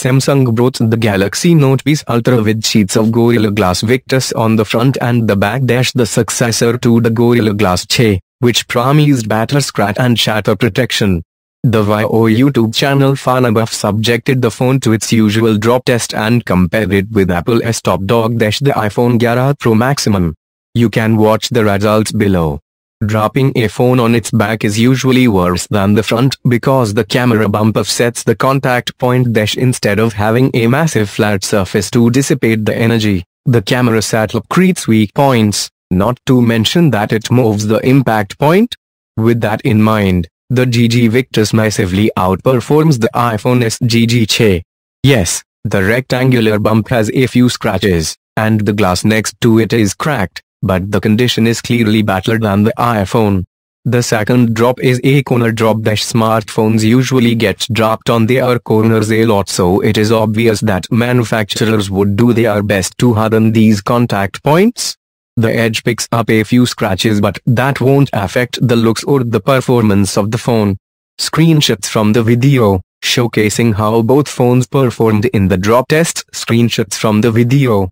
Samsung brought the Galaxy Note Piece Ultra with sheets of Gorilla Glass Victus on the front and the back dash the successor to the Gorilla Glass 6, which promised better scratch and shatter protection. The VIO YouTube channel Fanabuff subjected the phone to its usual drop test and compared it with Apple's top dog dash the iPhone 11 Pro Maximum. You can watch the results below. Dropping a phone on its back is usually worse than the front because the camera bump offsets the contact point dash instead of having a massive flat surface to dissipate the energy. The camera setup creates weak points, not to mention that it moves the impact point. With that in mind, the GG Victus massively outperforms the iPhone S G G Che. Yes, the rectangular bump has a few scratches, and the glass next to it is cracked but the condition is clearly better than the iPhone. The second drop is a corner drop smartphones usually get dropped on their corners a lot so it is obvious that manufacturers would do their best to harden these contact points. The edge picks up a few scratches but that won't affect the looks or the performance of the phone. Screenshots from the video, showcasing how both phones performed in the drop test. Screenshots from the video,